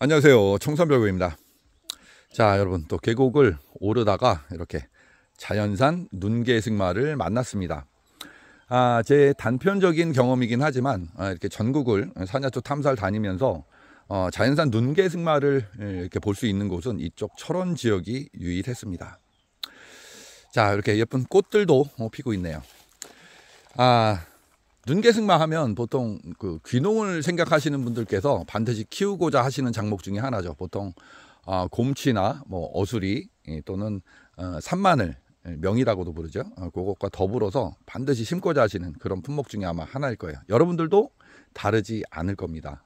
안녕하세요 청산별구입니다 자 여러분 또 계곡을 오르다가 이렇게 자연산 눈개승마를 만났습니다 아, 제 단편적인 경험이긴 하지만 아, 이렇게 전국을 산야초 탐사를 다니면서 어, 자연산 눈개승마를 예, 이렇게 볼 수 있는 곳은 이쪽 철원 지역이 유일했습니다 자 이렇게 예쁜 꽃들도 피고 있네요 아 눈개승마 하면 보통 그 귀농을 생각하시는 분들께서 반드시 키우고자 하시는 장목 중에 하나죠. 보통 어, 아, 곰치나 뭐 어수리 예, 또는 어, 산마늘 예, 명이라고도 부르죠. 어, 그것과 더불어서 반드시 심고자 하시는 그런 품목 중에 아마 하나일 거예요. 여러분들도 다르지 않을 겁니다.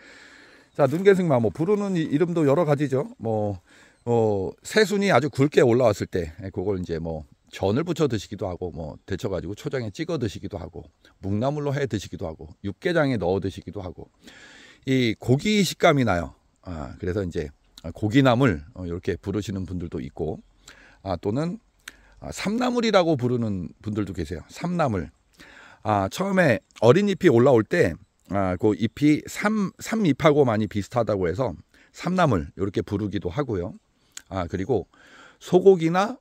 자, 눈개승마 뭐 부르는 이름도 여러 가지죠. 뭐 어, 새순이 아주 굵게 올라왔을 때 예, 그걸 이제 뭐 전을 부쳐 드시기도 하고 뭐 데쳐 가지고 초장에 찍어 드시기도 하고 묵나물로 해 드시기도 하고 육개장에 넣어 드시기도 하고 이 고기 식감이 나요. 아, 그래서 이제 고기나물 이렇게 어, 부르시는 분들도 있고 아, 또는 아, 삼나물이라고 부르는 분들도 계세요. 삼나물. 아, 처음에 어린 잎이 올라올 때 아, 그 잎이 삼, 삼잎하고 많이 비슷하다고 해서 삼나물 이렇게 부르기도 하고요. 아, 그리고 소고기나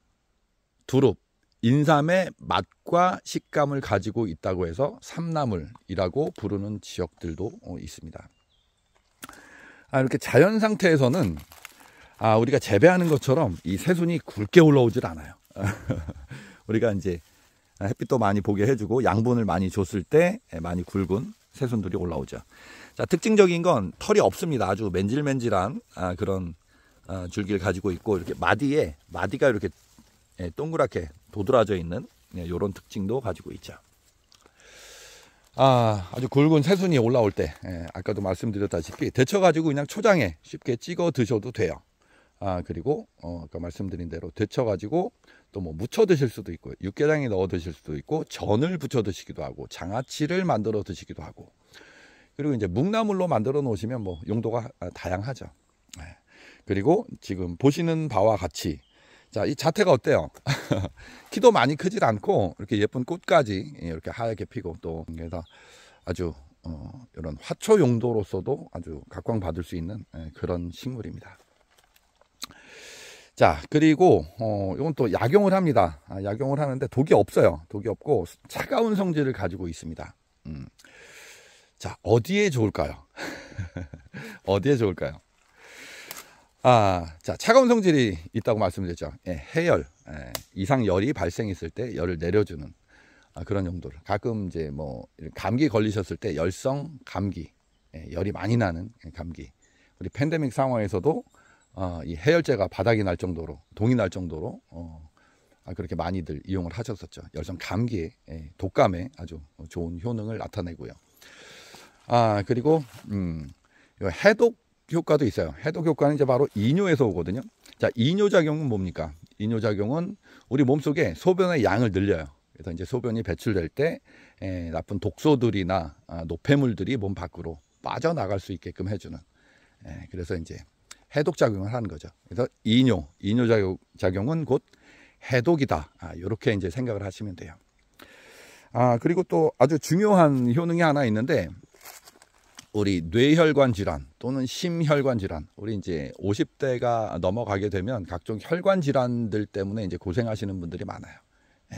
두릅, 인삼의 맛과 식감을 가지고 있다고 해서 삼나물이라고 부르는 지역들도 어, 있습니다. 아, 이렇게 자연 상태에서는 아, 우리가 재배하는 것처럼 이 새순이 굵게 올라오질 않아요. 우리가 이제 햇빛도 많이 보게 해주고 양분을 많이 줬을 때 많이 굵은 새순들이 올라오죠. 자, 특징적인 건 털이 없습니다. 아주 맨질맨질한 아, 그런 아, 줄기를 가지고 있고 이렇게 마디에 마디가 이렇게 예, 동그랗게 도드라져 있는 이런 예, 특징도 가지고 있죠. 아, 아주 굵은 새순이 올라올 때 예, 아까도 말씀드렸다시피 데쳐가지고 그냥 초장에 쉽게 찍어 드셔도 돼요. 아 그리고 어, 아까 말씀드린 대로 데쳐가지고 또 뭐 무쳐 드실 수도 있고 육개장에 넣어 드실 수도 있고 전을 부쳐 드시기도 하고 장아찌를 만들어 드시기도 하고 그리고 이제 묵나물로 만들어 놓으시면 뭐 용도가 아, 다양하죠. 예. 그리고 지금 보시는 바와 같이 자, 이 자태가 어때요? 키도 많이 크질 않고 이렇게 예쁜 꽃까지 예, 이렇게 하얗게 피고 또 그래서 아주 어, 이런 화초 용도로서도 아주 각광받을 수 있는 예, 그런 식물입니다. 자, 그리고 어, 이건 또 약용을 합니다. 아, 약용을 하는데 독이 없어요. 독이 없고 차가운 성질을 가지고 있습니다. 음. 자, 어디에 좋을까요? 어디에 좋을까요? 아, 자, 차가운 성질이 있다고 말씀드렸죠. 예, 해열, 예, 이상 열이 발생했을 때 열을 내려주는 아, 그런 용도로. 가끔 이제 뭐 감기 걸리셨을 때 열성 감기, 예, 열이 많이 나는 예, 감기. 우리 팬데믹 상황에서도 어, 이 해열제가 바닥이 날 정도로 동이 날 정도로 어, 아, 그렇게 많이들 이용을 하셨었죠. 열성 감기에 예, 독감에 아주 좋은 효능을 나타내고요. 아 그리고 음, 이 해독 효과도 있어요. 해독 효과는 이제 바로 이뇨에서 오거든요. 자, 이뇨 작용은 뭡니까? 이뇨 작용은 우리 몸속에 소변의 양을 늘려요. 그래서 이제 소변이 배출될 때 에, 나쁜 독소들이나 아, 노폐물들이 몸 밖으로 빠져나갈 수 있게끔 해주는. 에, 그래서 이제 해독 작용을 하는 거죠. 그래서 이뇨, 이뇨 작용, 작용은 곧 해독이다. 아, 이렇게 이제 생각을 하시면 돼요. 아, 그리고 또 아주 중요한 효능이 하나 있는데 우리 뇌혈관 질환 또는 심혈관 질환, 우리 이제 50대가 넘어가게 되면 각종 혈관 질환들 때문에 이제 고생하시는 분들이 많아요. 예.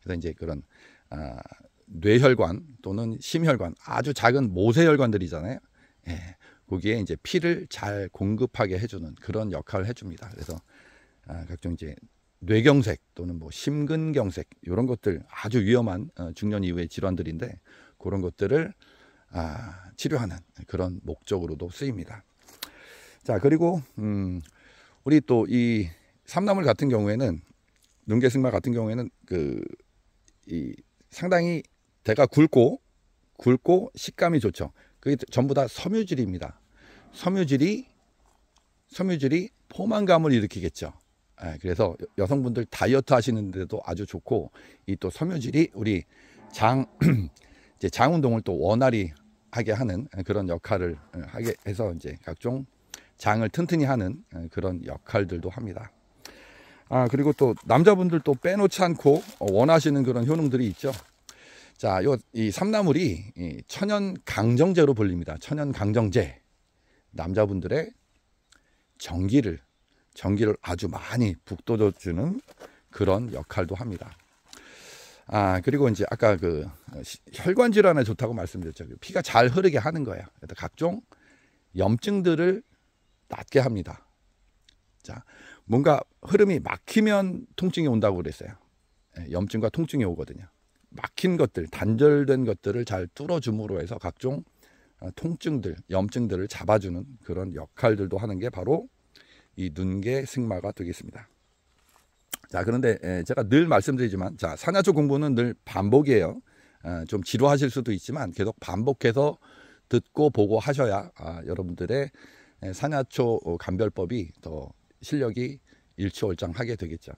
그래서 이제 그런 아, 뇌혈관 또는 심혈관 아주 작은 모세혈관들이잖아요. 예. 거기에 이제 피를 잘 공급하게 해주는 그런 역할을 해줍니다. 그래서 아, 각종 이제 뇌경색 또는 뭐 심근경색 이런 것들 아주 위험한 어, 중년 이후의 질환들인데 그런 것들을 아, 치료하는 그런 목적으로도 쓰입니다. 자 그리고 음, 우리 또 이 삼나물 같은 경우에는 눈개승마 같은 경우에는 그이 상당히 대가 굵고 굵고 식감이 좋죠. 그게 전부 다 섬유질입니다. 섬유질이 섬유질이 포만감을 일으키겠죠. 예, 그래서 여성분들 다이어트 하시는데도 아주 좋고 이 또 섬유질이 우리 장, 이제 장 운동을 또 원활히 하게 하는 그런 역할을 어, 하게 해서 이제 각종 장을 튼튼히 하는 어, 그런 역할들도 합니다. 아 그리고 또 남자분들 또 빼놓지 않고 어, 원하시는 그런 효능들이 있죠. 자, 요이 삼나물이 이 천연 강정제로 불립니다. 천연 강정제 남자분들의 정기를 전기를 아주 많이 북돋워주는 그런 역할도 합니다. 아 그리고 이제 아까 그 어, 혈관 질환에 좋다고 말씀드렸죠. 그 피가 잘 흐르게 하는 거야. 각종 염증들을 낫게 합니다. 자, 뭔가 흐름이 막히면 통증이 온다고 그랬어요. 예, 염증과 통증이 오거든요. 막힌 것들, 단절된 것들을 잘 뚫어줌으로 해서 각종 어, 통증들, 염증들을 잡아주는 그런 역할들도 하는 게 바로 이 눈개 승마가 되겠습니다. 자, 그런데 예, 제가 늘 말씀드리지만 자, 산야초 공부는 늘 반복이에요. 어, 좀 지루하실 수도 있지만 계속 반복해서 듣고 보고 하셔야 아, 여러분들의 산야초 예, 감별법이 더 실력이 일취월장하게 되겠죠.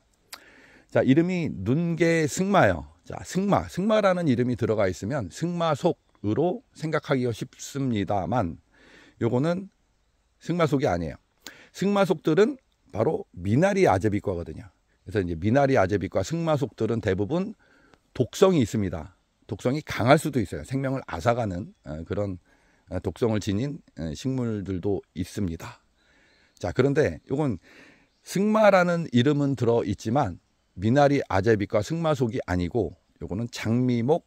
자, 이름이 눈개 승마요. 자, 승마. 승마라는 이름이 들어가 있으면 승마속으로 생각하기가 쉽습니다만 요거는 승마속이 아니에요. 승마속들은 바로 미나리 아제비과거든요. 그래서 이제 미나리 아제비과 승마속들은 대부분 독성이 있습니다. 독성이 강할 수도 있어요. 생명을 앗아가는 어, 그런 어, 독성을 지닌 어, 식물들도 있습니다. 자, 그런데 이건 승마라는 이름은 들어 있지만 미나리 아제비과 승마속이 아니고 요거는 장미목,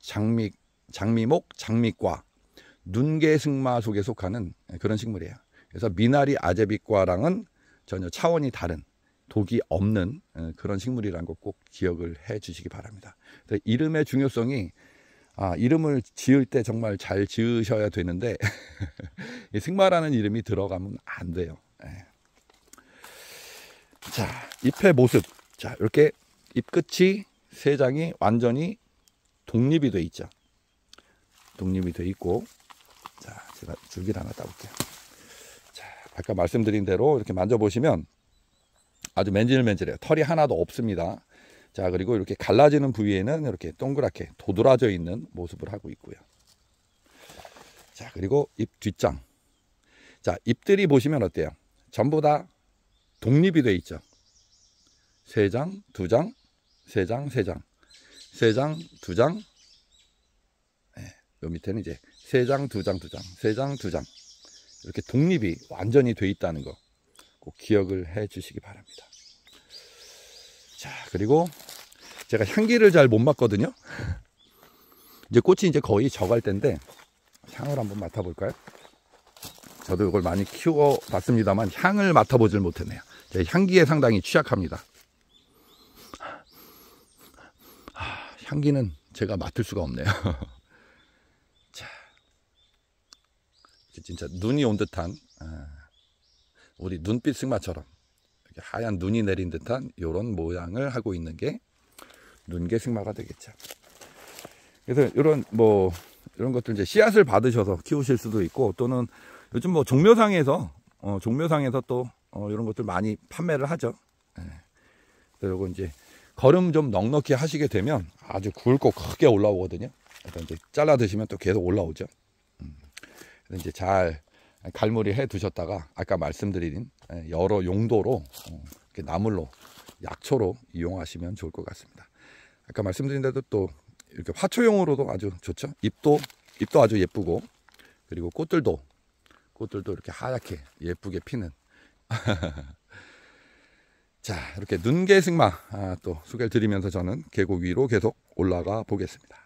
장미 장미목, 장미과 눈개 승마속에 속하는 그런 식물이에요. 그래서 미나리 아제비과랑은 전혀 차원이 다른 독이 없는 그런 식물이라는 거 꼭 기억을 해 주시기 바랍니다. 이름의 중요성이 아, 이름을 지을 때 정말 잘 지으셔야 되는데 승마라는 이름이 들어가면 안 돼요. 예. 자, 잎의 모습. 자, 이렇게 잎끝이 세 장이 완전히 독립이 돼 있죠. 독립이 돼 있고 자, 제가 줄기를 하나 따볼게요. 자, 아까 말씀드린 대로 이렇게 만져보시면 아주 맨질맨질해요. 털이 하나도 없습니다. 자, 그리고 이렇게 갈라지는 부위에는 이렇게 동그랗게 도드라져 있는 모습을 하고 있고요. 자, 그리고 입 뒷장. 자, 입들이 보시면 어때요? 전부 다 독립이 돼 있죠. 세 장, 두 장, 세 장, 세 장, 세 장, 두 장. 예, 요 밑에는 이제 세 장, 두 장, 두 장, 세 장, 두 장. 이렇게 독립이 완전히 돼 있다는 거. 꼭 기억을 해 주시기 바랍니다. 자, 그리고 제가 향기를 잘 못 맡거든요. 이제 꽃이 이제 거의 저갈 때인데 향을 한번 맡아볼까요? 저도 이걸 많이 키워봤습니다만 향을 맡아보질 못했네요. 제 향기에 상당히 취약합니다. 향기는 제가 맡을 수가 없네요. 자, 진짜 눈이 온 듯한 아, 우리 눈빛 승마처럼 이렇게 하얀 눈이 내린 듯한 이런 모양을 하고 있는 게 눈개 승마가 되겠죠. 그래서 이런 뭐 이런 것들 이제 씨앗을 받으셔서 키우실 수도 있고 또는 요즘 뭐 종묘상에서 어, 종묘상에서 또 어, 이런 것들 많이 판매를 하죠. 예. 그리고 이제 걸음 좀 넉넉히 하시게 되면 아주 굵고 크게 올라오거든요. 일단 이제 잘라 드시면 또 계속 올라오죠. 음. 이제 잘 갈무리 해 두셨다가 아까 말씀드린 예, 여러 용도로 어, 나물로 약초로 이용하시면 좋을 것 같습니다. 아까 말씀드린 대로 또 이렇게 화초용으로도 아주 좋죠. 잎도 잎도 아주 예쁘고 그리고 꽃들도 꽃들도 이렇게 하얗게 예쁘게 피는 자 이렇게 눈개승마 아, 또 소개를 드리면서 저는 계곡 위로 계속 올라가 보겠습니다.